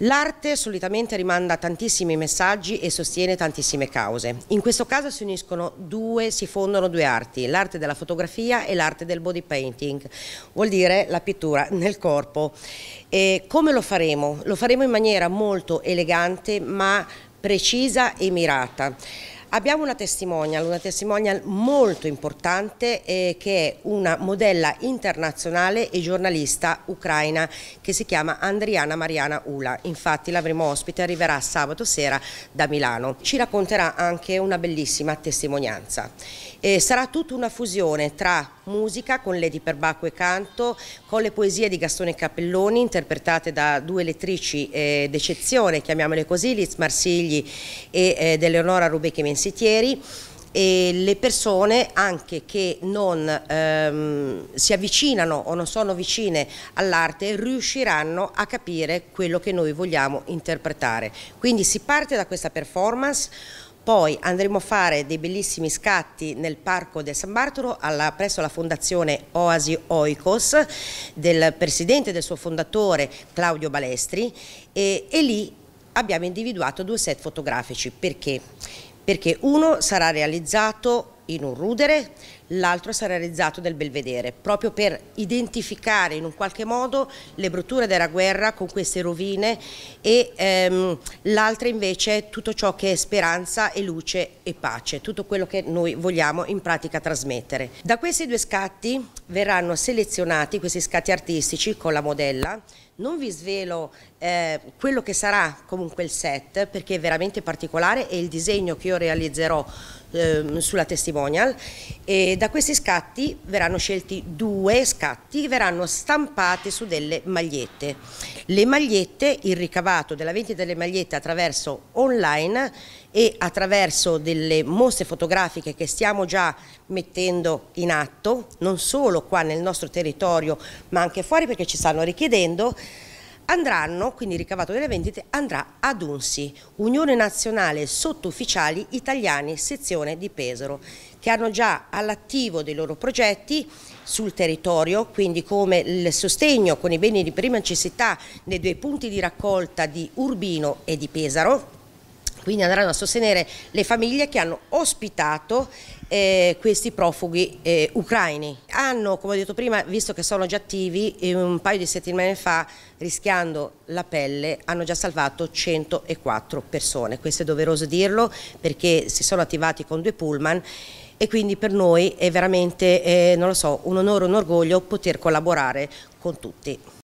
L'arte solitamente rimanda tantissimi messaggi e sostiene tantissime cause. In questo caso si uniscono due, si fondono due arti, l'arte della fotografia e l'arte del body painting, vuol dire la pittura nel corpo. E come lo faremo? Lo faremo in maniera molto elegante ma precisa e mirata. Abbiamo una testimonial, una testimonial molto importante eh, che è una modella internazionale e giornalista ucraina che si chiama Andriana Mariana Ula. Infatti l'avremo ospite, arriverà sabato sera da Milano. Ci racconterà anche una bellissima testimonianza. Eh, sarà tutta una fusione tra musica con Lady Perbacco e canto, con le poesie di Gastone Cappelloni interpretate da due lettrici eh, d'eccezione, chiamiamole così, Liz Marsigli e eh, Eleonora Rubecchi pensieri e le persone anche che non ehm, si avvicinano o non sono vicine all'arte riusciranno a capire quello che noi vogliamo interpretare. Quindi si parte da questa performance, poi andremo a fare dei bellissimi scatti nel parco del San Bartolo alla, presso la fondazione Oasi Oikos del presidente e del suo fondatore Claudio Balestri e, e lì abbiamo individuato due set fotografici perché perché uno sarà realizzato in un rudere, l'altro sarà realizzato del Belvedere, proprio per identificare in un qualche modo le brutture della guerra con queste rovine e ehm, l'altra invece tutto ciò che è speranza e luce e pace, tutto quello che noi vogliamo in pratica trasmettere. Da questi due scatti verranno selezionati questi scatti artistici con la modella non vi svelo eh, quello che sarà comunque il set perché è veramente particolare e il disegno che io realizzerò eh, sulla testimonial e da questi scatti verranno scelti due scatti che verranno stampati su delle magliette. Le magliette, il ricavato della vendita delle magliette attraverso online e attraverso delle mostre fotografiche che stiamo già mettendo in atto, non solo qua nel nostro territorio ma anche fuori perché ci stanno richiedendo, andranno, quindi il ricavato delle vendite andrà ad UNSI, Unione Nazionale Sottufficiali Italiani, sezione di Pesaro, che hanno già all'attivo dei loro progetti sul territorio, quindi come il sostegno con i beni di prima necessità nei due punti di raccolta di Urbino e di Pesaro, quindi andranno a sostenere le famiglie che hanno ospitato eh, questi profughi eh, ucraini. Hanno, come ho detto prima, visto che sono già attivi, eh, un paio di settimane fa, rischiando la pelle, hanno già salvato 104 persone. Questo è doveroso dirlo perché si sono attivati con due pullman e quindi per noi è veramente, eh, non lo so, un onore, un orgoglio poter collaborare con tutti.